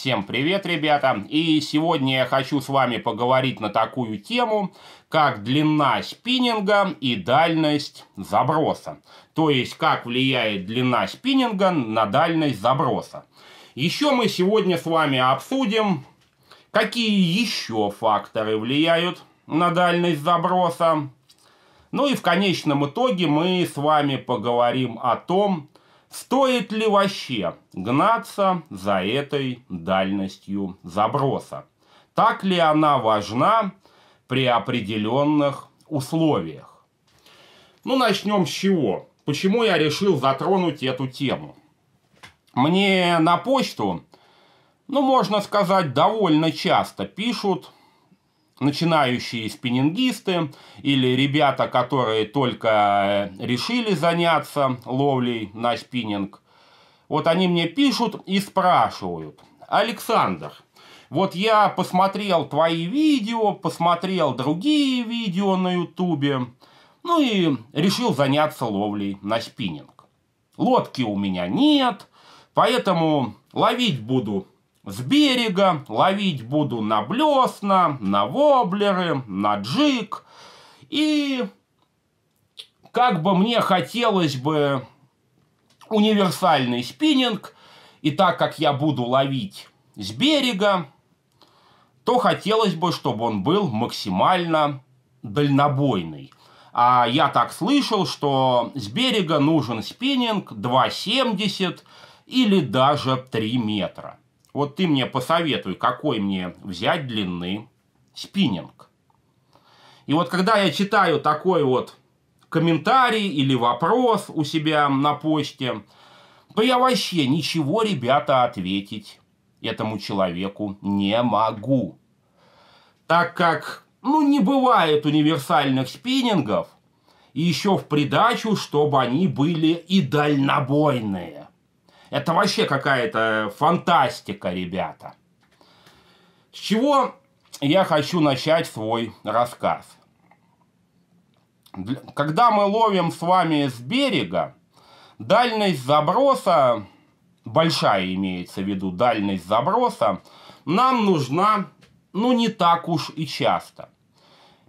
Всем привет, ребята! И сегодня я хочу с вами поговорить на такую тему, как длина спиннинга и дальность заброса. То есть, как влияет длина спиннинга на дальность заброса. Еще мы сегодня с вами обсудим, какие еще факторы влияют на дальность заброса. Ну и в конечном итоге мы с вами поговорим о том, Стоит ли вообще гнаться за этой дальностью заброса? Так ли она важна при определенных условиях? Ну, начнем с чего? Почему я решил затронуть эту тему? Мне на почту, ну, можно сказать, довольно часто пишут начинающие спиннингисты или ребята, которые только э, решили заняться ловлей на спиннинг. Вот они мне пишут и спрашивают. Александр, вот я посмотрел твои видео, посмотрел другие видео на ютубе, ну и решил заняться ловлей на спиннинг. Лодки у меня нет, поэтому ловить буду с берега ловить буду на блесна, на воблеры, на джик. И как бы мне хотелось бы универсальный спиннинг, и так как я буду ловить с берега, то хотелось бы, чтобы он был максимально дальнобойный. А я так слышал, что с берега нужен спиннинг 2,70 или даже 3 метра. Вот ты мне посоветуй, какой мне взять длинный спиннинг. И вот когда я читаю такой вот комментарий или вопрос у себя на почте, то я вообще ничего, ребята, ответить этому человеку не могу. Так как, ну, не бывает универсальных спиннингов, и еще в придачу, чтобы они были и дальнобойные. Это вообще какая-то фантастика, ребята. С чего я хочу начать свой рассказ? Когда мы ловим с вами с берега, дальность заброса, большая имеется в виду дальность заброса, нам нужна, ну, не так уж и часто.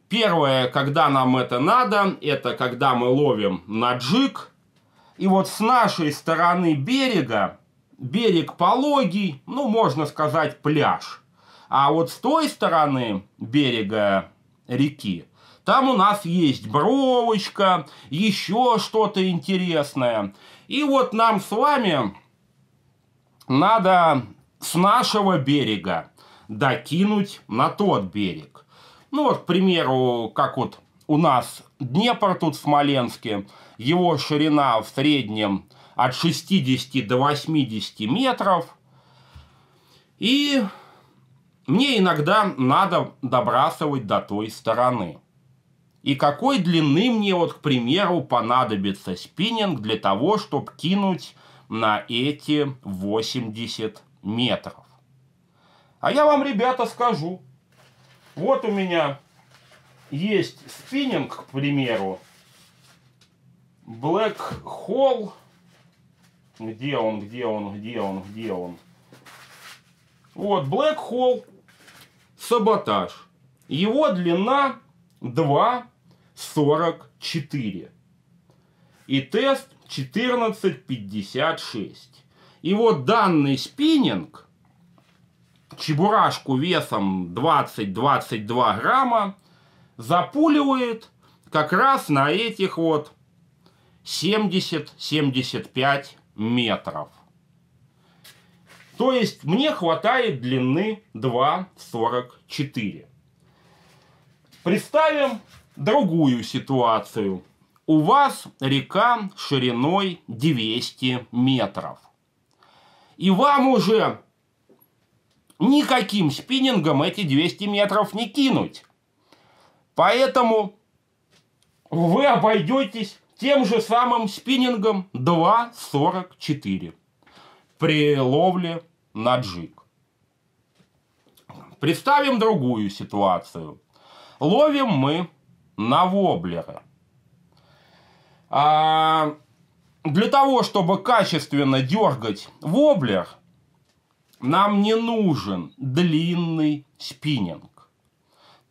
Первое, когда нам это надо, это когда мы ловим на джиг – и вот с нашей стороны берега, берег пологий, ну, можно сказать, пляж. А вот с той стороны берега реки, там у нас есть бровочка, еще что-то интересное. И вот нам с вами надо с нашего берега докинуть на тот берег. Ну вот, к примеру, как вот у нас Днепр тут в Смоленске, его ширина в среднем от 60 до 80 метров. И мне иногда надо добрасывать до той стороны. И какой длины мне, вот, к примеру, понадобится спиннинг для того, чтобы кинуть на эти 80 метров. А я вам, ребята, скажу. Вот у меня есть спиннинг, к примеру, Black Hole. Где он, где он, где он, где он? Вот, Black Hole, саботаж. Его длина 2,44. И тест 14,56. И вот данный спиннинг, чебурашку весом 20-22 грамма, запуливает как раз на этих вот 70-75 метров. То есть мне хватает длины 2,44. Представим другую ситуацию. У вас река шириной 200 метров. И вам уже никаким спиннингом эти 200 метров не кинуть. Поэтому вы обойдетесь тем же самым спиннингом 2.44 при ловле на джиг. Представим другую ситуацию. Ловим мы на воблера. А для того, чтобы качественно дергать воблер, нам не нужен длинный спиннинг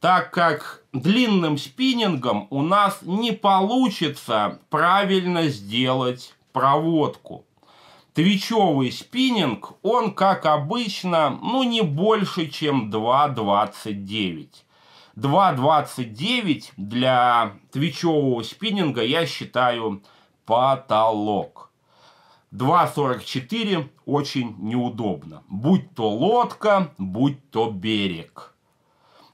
так как длинным спиннингом у нас не получится правильно сделать проводку. Твичевый спиннинг, он, как обычно, ну не больше, чем 2.29. 2.29 для твичевого спиннинга я считаю потолок. 2.44 очень неудобно. Будь то лодка, будь то берег.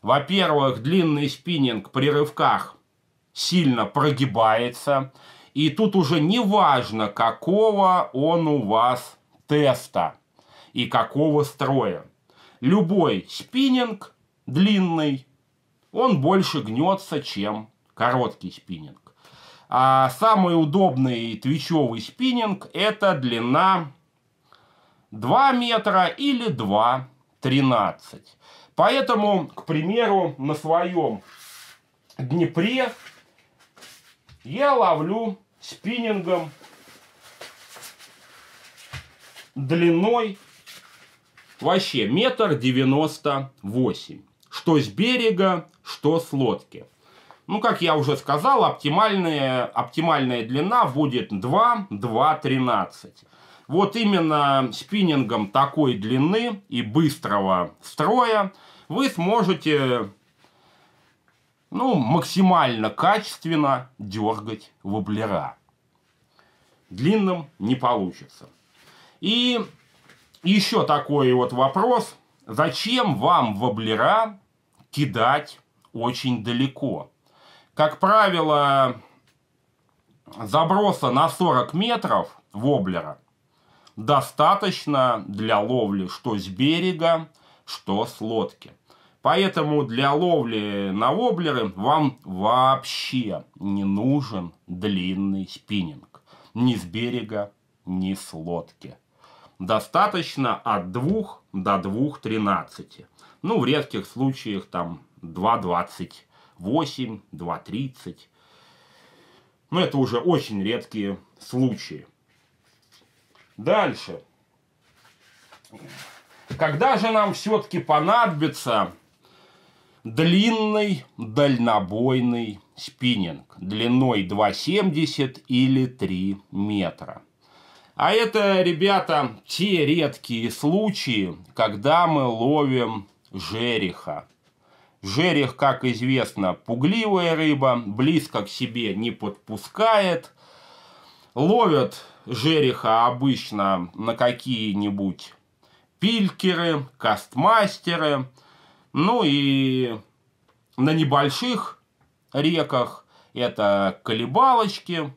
Во-первых, длинный спиннинг при рывках сильно прогибается. И тут уже не важно, какого он у вас теста и какого строя. Любой спиннинг длинный, он больше гнется, чем короткий спиннинг. А самый удобный твичевый спиннинг – это длина 2 метра или 2,13. Поэтому, к примеру, на своем Днепре я ловлю спиннингом длиной вообще метр девяносто восемь. Что с берега, что с лодки. Ну, как я уже сказал, оптимальная, оптимальная длина будет 2, 2, 13. Вот именно спиннингом такой длины и быстрого строя вы сможете ну, максимально качественно дергать воблера. Длинным не получится. И еще такой вот вопрос. Зачем вам воблера кидать очень далеко? Как правило, заброса на 40 метров воблера – достаточно для ловли что с берега, что с лодки. Поэтому для ловли на воблеры вам вообще не нужен длинный спиннинг. Ни с берега, ни с лодки. Достаточно от 2 до 2.13. Ну, в редких случаях там 2.28, 2.30. Но это уже очень редкие случаи. Дальше. Когда же нам все-таки понадобится длинный дальнобойный спиннинг длиной 2,70 или 3 метра? А это, ребята, те редкие случаи, когда мы ловим жереха. Жерех, как известно, пугливая рыба, близко к себе не подпускает – Ловят жереха обычно на какие-нибудь пилькеры, кастмастеры, ну и на небольших реках это колебалочки,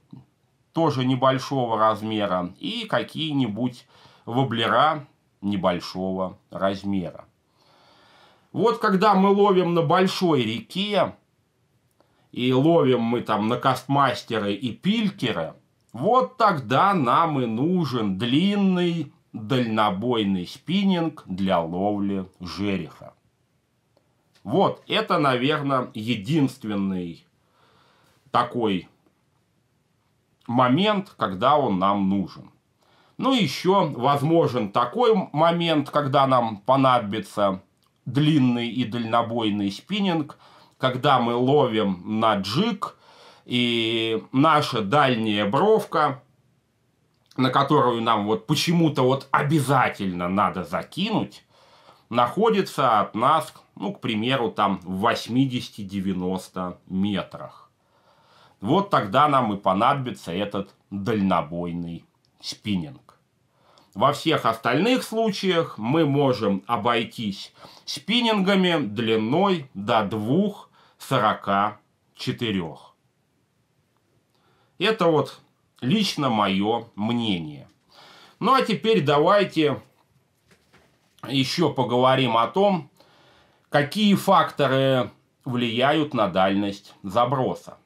тоже небольшого размера, и какие-нибудь воблера небольшого размера. Вот когда мы ловим на большой реке, и ловим мы там на кастмастеры и пилькеры, вот тогда нам и нужен длинный дальнобойный спиннинг для ловли жереха. Вот, это, наверное, единственный такой момент, когда он нам нужен. Ну, еще возможен такой момент, когда нам понадобится длинный и дальнобойный спиннинг, когда мы ловим на джиг – и наша дальняя бровка, на которую нам вот почему-то вот обязательно надо закинуть, находится от нас, ну, к примеру, там в 80-90 метрах. Вот тогда нам и понадобится этот дальнобойный спиннинг. Во всех остальных случаях мы можем обойтись спиннингами длиной до 2,44. Это вот лично мое мнение. Ну а теперь давайте еще поговорим о том, какие факторы влияют на дальность заброса.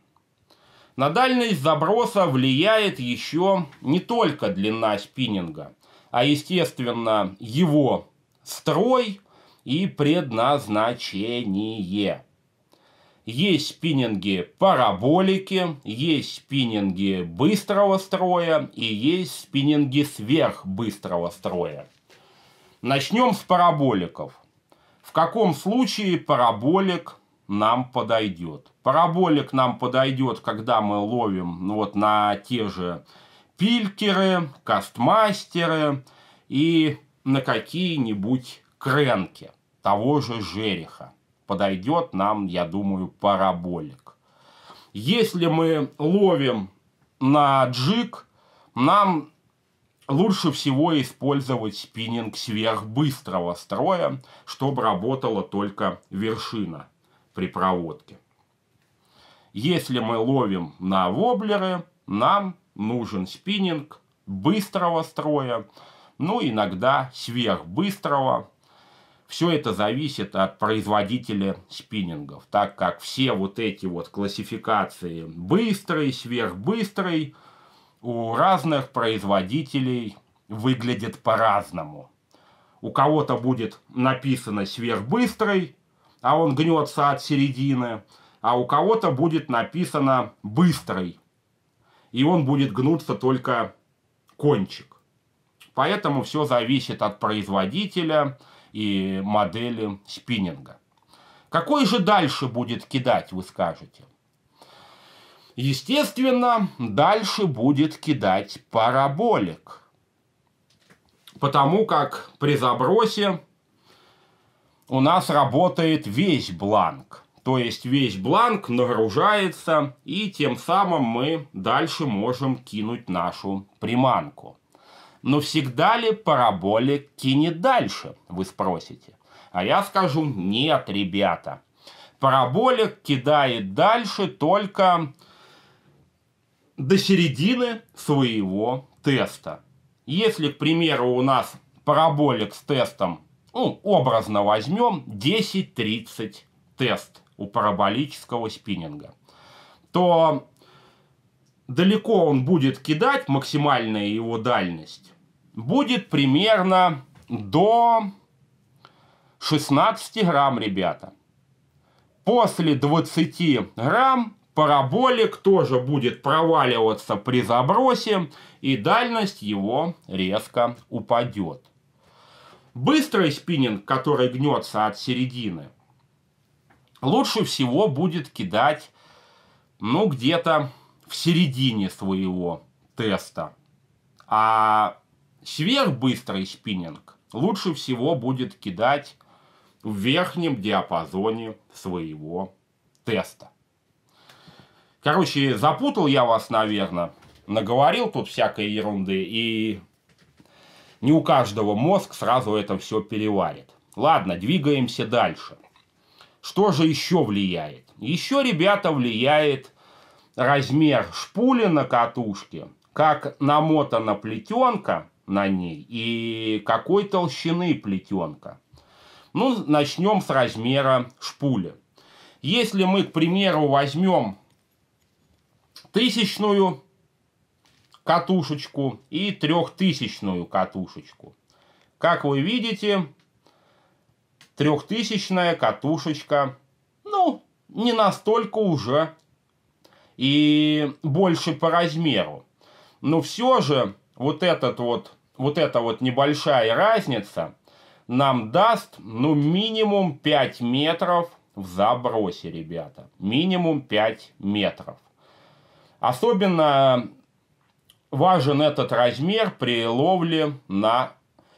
На дальность заброса влияет еще не только длина спиннинга, а естественно его строй и предназначение. Есть спиннинги параболики, есть спиннинги быстрого строя и есть спиннинги сверхбыстрого строя. Начнем с параболиков. В каком случае параболик нам подойдет? Параболик нам подойдет, когда мы ловим ну, вот на те же пилькеры, кастмастеры и на какие-нибудь кренки того же жереха подойдет нам, я думаю, параболик. Если мы ловим на джиг, нам лучше всего использовать спиннинг сверхбыстрого строя, чтобы работала только вершина при проводке. Если мы ловим на воблеры, нам нужен спиннинг быстрого строя, ну иногда сверхбыстрого, все это зависит от производителя спиннингов, так как все вот эти вот классификации быстрый, сверхбыстрый у разных производителей выглядят по-разному. У кого-то будет написано сверхбыстрый, а он гнется от середины, а у кого-то будет написано быстрый, и он будет гнуться только кончик. Поэтому все зависит от производителя, и модели спиннинга. Какой же дальше будет кидать, вы скажете? Естественно, дальше будет кидать параболик. Потому как при забросе у нас работает весь бланк. То есть весь бланк нагружается, и тем самым мы дальше можем кинуть нашу приманку. Но всегда ли параболик кинет дальше, вы спросите? А я скажу, нет, ребята. Параболик кидает дальше только до середины своего теста. Если, к примеру, у нас параболик с тестом, ну, образно возьмем 10-30 тест у параболического спиннинга, то далеко он будет кидать, максимальная его дальность, будет примерно до 16 грамм, ребята. После 20 грамм параболик тоже будет проваливаться при забросе, и дальность его резко упадет. Быстрый спиннинг, который гнется от середины, лучше всего будет кидать, ну, где-то в середине своего теста. А Сверхбыстрый спиннинг лучше всего будет кидать в верхнем диапазоне своего теста. Короче, запутал я вас, наверное. Наговорил тут всякой ерунды. И не у каждого мозг сразу это все переварит. Ладно, двигаемся дальше. Что же еще влияет? Еще, ребята, влияет размер шпули на катушке, как намотана плетенка на ней и какой толщины плетенка. Ну, начнем с размера шпули. Если мы, к примеру, возьмем тысячную катушечку и трехтысячную катушечку. Как вы видите, трехтысячная катушечка, ну, не настолько уже и больше по размеру. Но все же вот этот вот, вот эта вот небольшая разница нам даст, ну, минимум 5 метров в забросе, ребята. Минимум 5 метров. Особенно важен этот размер при ловле на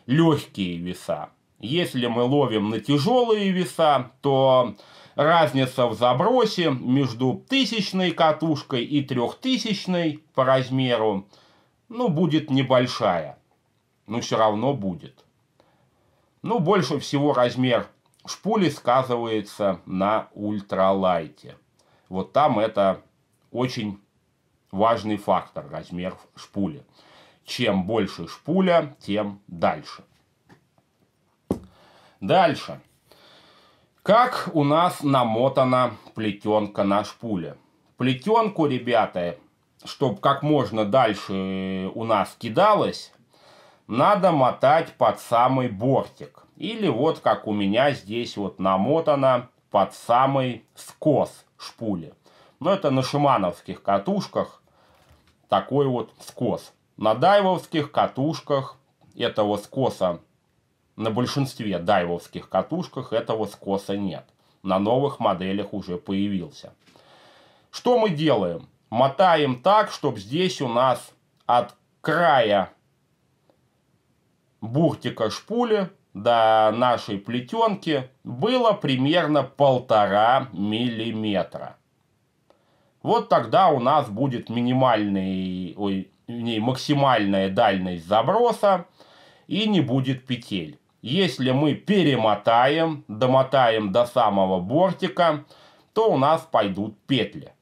легкие веса. Если мы ловим на тяжелые веса, то разница в забросе между тысячной катушкой и трехтысячной по размеру – ну, будет небольшая, но все равно будет. Ну, больше всего размер шпули сказывается на ультралайте. Вот там это очень важный фактор, размер шпули. Чем больше шпуля, тем дальше. Дальше. Как у нас намотана плетенка на шпуле? Плетенку, ребята, чтобы как можно дальше э, у нас кидалось, надо мотать под самый бортик. Или вот как у меня здесь вот намотано под самый скос шпули. Но это на шимановских катушках такой вот скос. На дайвовских катушках этого скоса, на большинстве дайвовских катушках этого скоса нет. На новых моделях уже появился. Что мы делаем? Мотаем так, чтобы здесь у нас от края буртика шпули до нашей плетенки было примерно полтора миллиметра. Вот тогда у нас будет минимальный, ой, не, максимальная дальность заброса и не будет петель. Если мы перемотаем, домотаем до самого бортика, то у нас пойдут петли.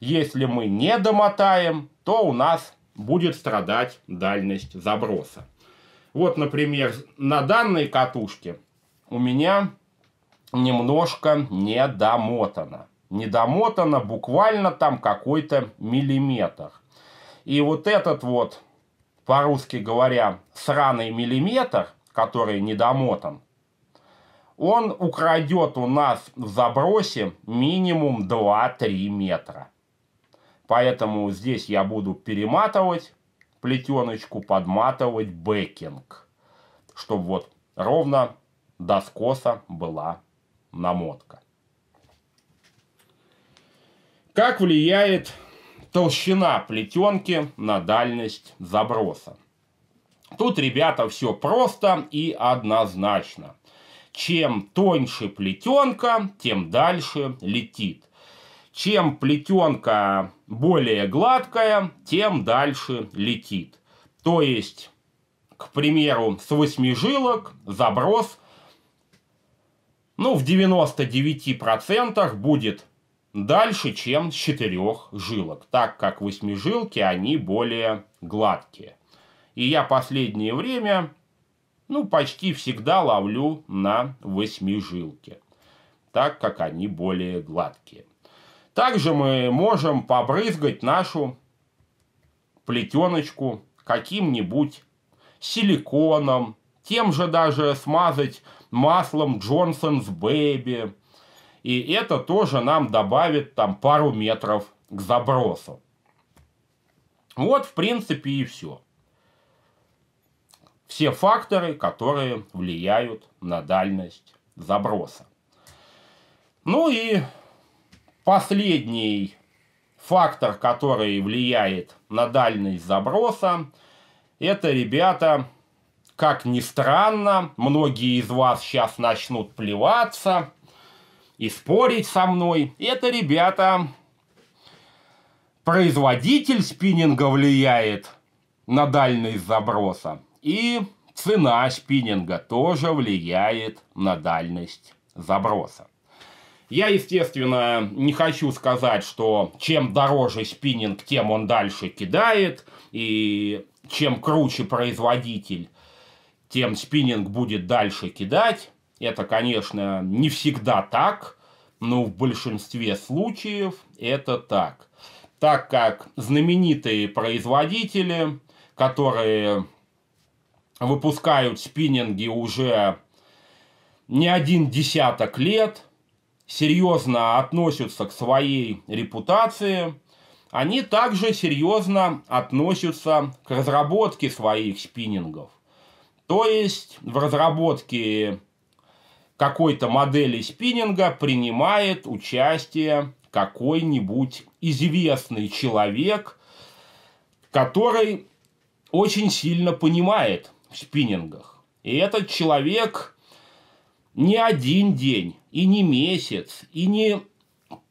Если мы не домотаем, то у нас будет страдать дальность заброса. Вот, например, на данной катушке у меня немножко недомотано. Недомотано буквально там какой-то миллиметр. И вот этот вот, по-русски говоря, сраный миллиметр, который недомотан, он украдет у нас в забросе минимум 2-3 метра. Поэтому здесь я буду перематывать плетеночку, подматывать бэкинг, чтобы вот ровно до скоса была намотка. Как влияет толщина плетенки на дальность заброса? Тут, ребята, все просто и однозначно. Чем тоньше плетенка, тем дальше летит. Чем плетенка более гладкая, тем дальше летит. То есть, к примеру, с восьмижилок заброс ну, в 99% будет дальше, чем с четырех жилок, так как восьмижилки, они более гладкие. И я последнее время, ну, почти всегда ловлю на восьмижилке, так как они более гладкие. Также мы можем побрызгать нашу плетеночку каким-нибудь силиконом, тем же даже смазать маслом Джонсон's Baby. И это тоже нам добавит там пару метров к забросу. Вот, в принципе, и все. Все факторы, которые влияют на дальность заброса. Ну и Последний фактор, который влияет на дальность заброса, это, ребята, как ни странно, многие из вас сейчас начнут плеваться и спорить со мной. Это, ребята, производитель спиннинга влияет на дальность заброса. И цена спиннинга тоже влияет на дальность заброса. Я, естественно, не хочу сказать, что чем дороже спиннинг, тем он дальше кидает, и чем круче производитель, тем спиннинг будет дальше кидать. Это, конечно, не всегда так, но в большинстве случаев это так. Так как знаменитые производители, которые выпускают спиннинги уже не один десяток лет – серьезно относятся к своей репутации, они также серьезно относятся к разработке своих спиннингов. То есть в разработке какой-то модели спиннинга принимает участие какой-нибудь известный человек, который очень сильно понимает в спиннингах. И этот человек не один день и не месяц, и не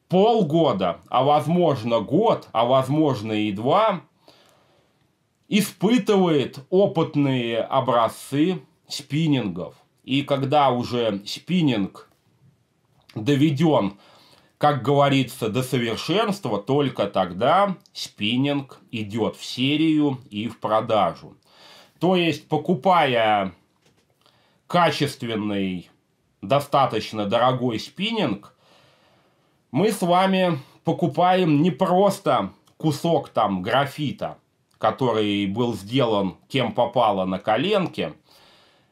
полгода, а возможно год, а возможно и два, испытывает опытные образцы спиннингов. И когда уже спиннинг доведен, как говорится, до совершенства, только тогда спиннинг идет в серию и в продажу. То есть, покупая качественный достаточно дорогой спиннинг, мы с вами покупаем не просто кусок там графита, который был сделан кем попало на коленке,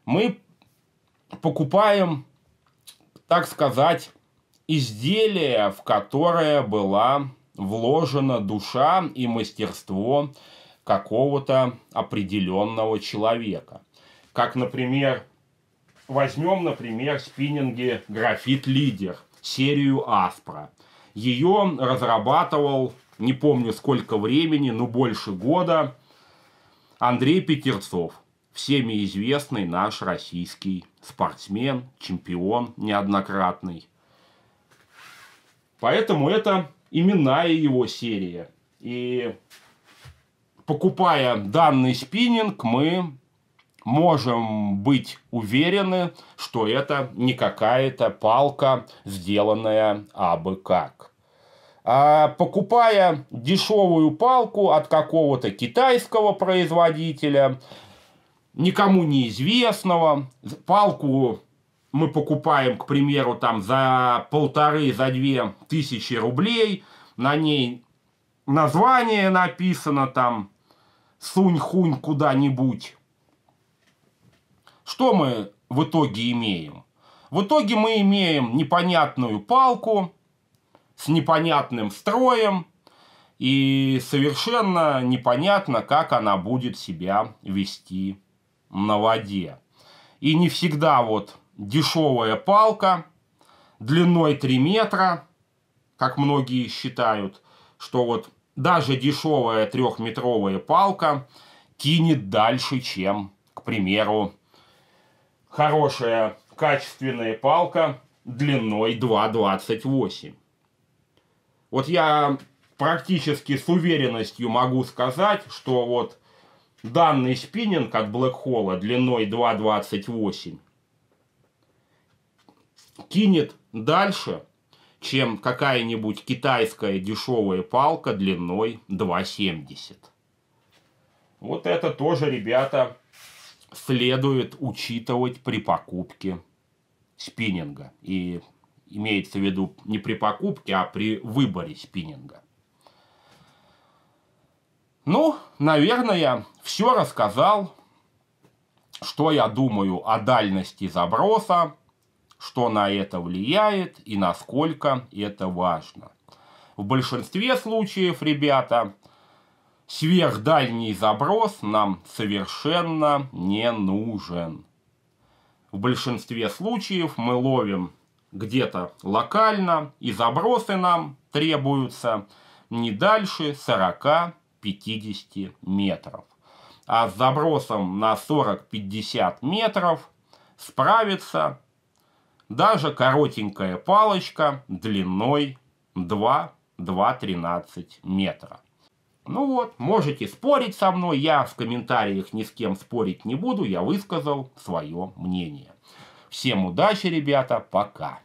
мы покупаем, так сказать, изделие, в которое была вложена душа и мастерство какого-то определенного человека. Как, например, Возьмем, например, спиннинги «Графит Лидер», серию «Аспра». Ее разрабатывал, не помню сколько времени, но больше года, Андрей Петерцов, всеми известный наш российский спортсмен, чемпион неоднократный. Поэтому это именная его серия. И покупая данный спиннинг, мы можем быть уверены, что это не какая-то палка, сделанная абы как. А покупая дешевую палку от какого-то китайского производителя, никому неизвестного, палку мы покупаем, к примеру, там за полторы, за две тысячи рублей, на ней название написано там «Сунь-хунь куда-нибудь», что мы в итоге имеем? В итоге мы имеем непонятную палку с непонятным строем, и совершенно непонятно, как она будет себя вести на воде. И не всегда вот дешевая палка длиной 3 метра, как многие считают, что вот даже дешевая трехметровая палка кинет дальше, чем, к примеру, хорошая качественная палка длиной 2,28. Вот я практически с уверенностью могу сказать, что вот данный спиннинг от Black Hole длиной 2,28 кинет дальше, чем какая-нибудь китайская дешевая палка длиной 2,70. Вот это тоже, ребята, следует учитывать при покупке спиннинга. И имеется в виду не при покупке, а при выборе спиннинга. Ну, наверное, я все рассказал, что я думаю о дальности заброса, что на это влияет и насколько это важно. В большинстве случаев, ребята, Сверхдальний заброс нам совершенно не нужен. В большинстве случаев мы ловим где-то локально, и забросы нам требуются не дальше 40-50 метров. А с забросом на 40-50 метров справится даже коротенькая палочка длиной 2-2-13 метра. Ну вот, можете спорить со мной, я в комментариях ни с кем спорить не буду, я высказал свое мнение. Всем удачи, ребята, пока.